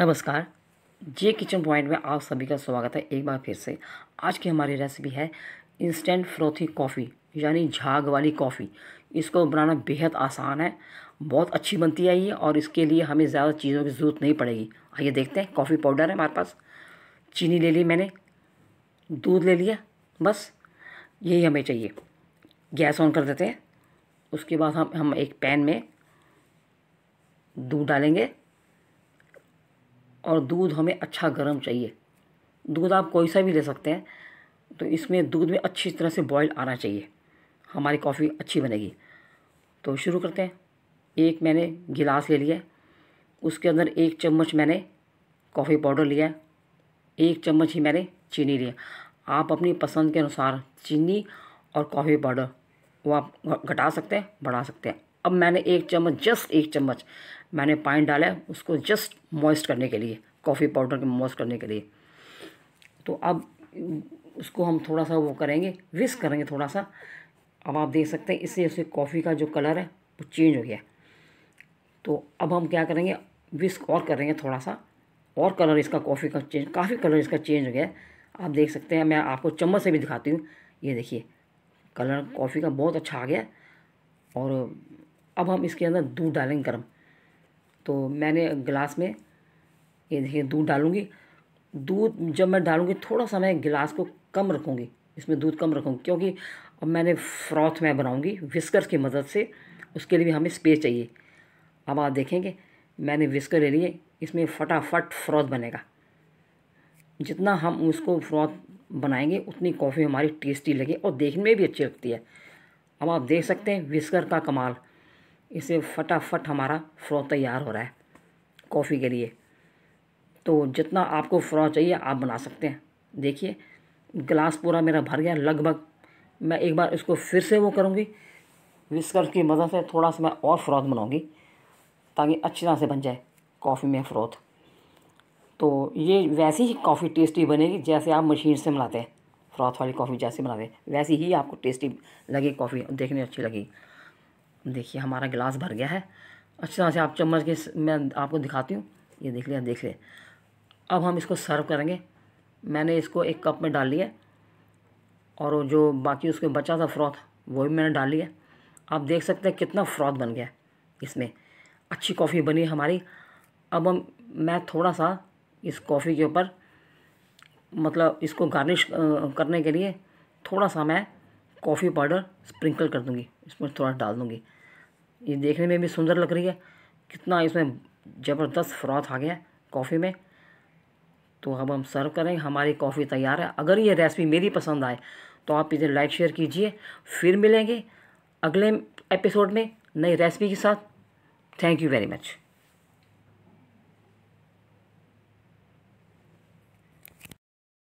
नमस्कार जे kitchen point में आप सभी का स्वागत है एक बार फिर से आज की हमारी रेसिपी है इंस्टेंट फ्रोथी कॉफ़ी यानी झाग वाली कॉफ़ी इसको बनाना बेहद आसान है बहुत अच्छी बनती है ये और इसके लिए हमें ज़्यादा चीज़ों की ज़रूरत नहीं पड़ेगी आइए देखते हैं कॉफ़ी पाउडर है हमारे पास चीनी ले ली मैंने दूध ले लिया बस यही हमें चाहिए गैस ऑन कर देते हैं उसके बाद हम हम एक पैन में दूध डालेंगे और दूध हमें अच्छा गर्म चाहिए दूध आप कोई सा भी ले सकते हैं तो इसमें दूध में अच्छी तरह से बॉयल आना चाहिए हमारी कॉफ़ी अच्छी बनेगी तो शुरू करते हैं एक मैंने गिलास ले लिया उसके अंदर एक चम्मच मैंने कॉफ़ी पाउडर लिया एक चम्मच ही मैंने चीनी लिया आप अपनी पसंद के अनुसार चीनी और कॉफ़ी पाउडर वो आप घटा सकते हैं बढ़ा सकते हैं अब मैंने एक चम्मच जस्ट एक चम्मच मैंने पानी डाला है उसको जस्ट मॉइस्ट करने के लिए कॉफ़ी पाउडर के मॉइस्ट करने के लिए तो अब उसको हम थोड़ा सा वो करेंगे विस्क करेंगे थोड़ा सा अब आप देख सकते हैं इससे उसके कॉफ़ी का जो कलर है वो चेंज हो गया तो अब हम क्या करेंगे विस्क और करेंगे थोड़ा सा और कलर इसका कॉफ़ी का चेंज काफ़ी कलर इसका चेंज हो गया है आप देख सकते हैं मैं आपको चम्मच से भी दिखाती हूँ ये देखिए कलर कॉफ़ी का बहुत अच्छा आ गया और अब हम इसके अंदर दूध डालेंगे गर्म तो मैंने गिलास में ये देखिए दूध डालूँगी दूध जब मैं डालूँगी थोड़ा सा मैं गिलास को कम रखूँगी इसमें दूध कम रखूँगी क्योंकि अब मैंने फ्रॉथ में बनाऊँगी विस्कर की मदद से उसके लिए भी हमें स्पेस चाहिए अब आप देखेंगे मैंने विस्कर ले लिए इसमें फटाफट फ्रॉथ बनेगा जितना हम उसको फ्रॉथ बनाएंगे उतनी कॉफ़ी हमारी टेस्टी लगे और देखने में भी अच्छी लगती है अब आप देख सकते हैं विस्कर का कमाल इसे फटाफट हमारा फ्रॉ तैयार हो रहा है कॉफ़ी के लिए तो जितना आपको फ्रॉ चाहिए आप बना सकते हैं देखिए ग्लास पूरा मेरा भर गया लगभग मैं एक बार इसको फिर से वो करूँगी विस्कर की मदद से थोड़ा सा मैं और फ्रॉथ बनाऊँगी ताकि अच्छी तरह से बन जाए कॉफ़ी में फ्रोथ तो ये वैसी ही कॉफ़ी टेस्टी बनेगी जैसे आप मशीन से बनाते हैं फ्रॉथ वाली कॉफ़ी जैसे बनाते हैं वैसी ही आपको टेस्टी लगे कॉफ़ी देखने अच्छी लगी देखिए हमारा गिलास भर गया है अच्छी तरह से आप चम्मच के मैं आपको दिखाती हूँ ये देख लिया देख ले अब हम इसको सर्व करेंगे मैंने इसको एक कप में डाल लिया और जो बाकी उसके बचा था फ्रॉथ वो भी मैंने डाल लिया आप देख सकते हैं कितना फ्रॉथ बन गया इसमें अच्छी कॉफ़ी बनी हमारी अब हम मैं थोड़ा सा इस कॉफ़ी के ऊपर मतलब इसको गार्निश करने के लिए थोड़ा सा मैं कॉफ़ी पाउडर स्प्रिंकल कर दूँगी इसमें थोड़ा डाल दूँगी ये देखने में भी सुंदर लग रही है कितना इसमें ज़बरदस्त फ्रॉथ आ गया है कॉफ़ी में तो अब हम सर्व करें हमारी कॉफ़ी तैयार है अगर ये रेसिपी मेरी पसंद आए तो आप इसे लाइक शेयर कीजिए फिर मिलेंगे अगले एपिसोड में नई रेसिपी के साथ थैंक यू वेरी मच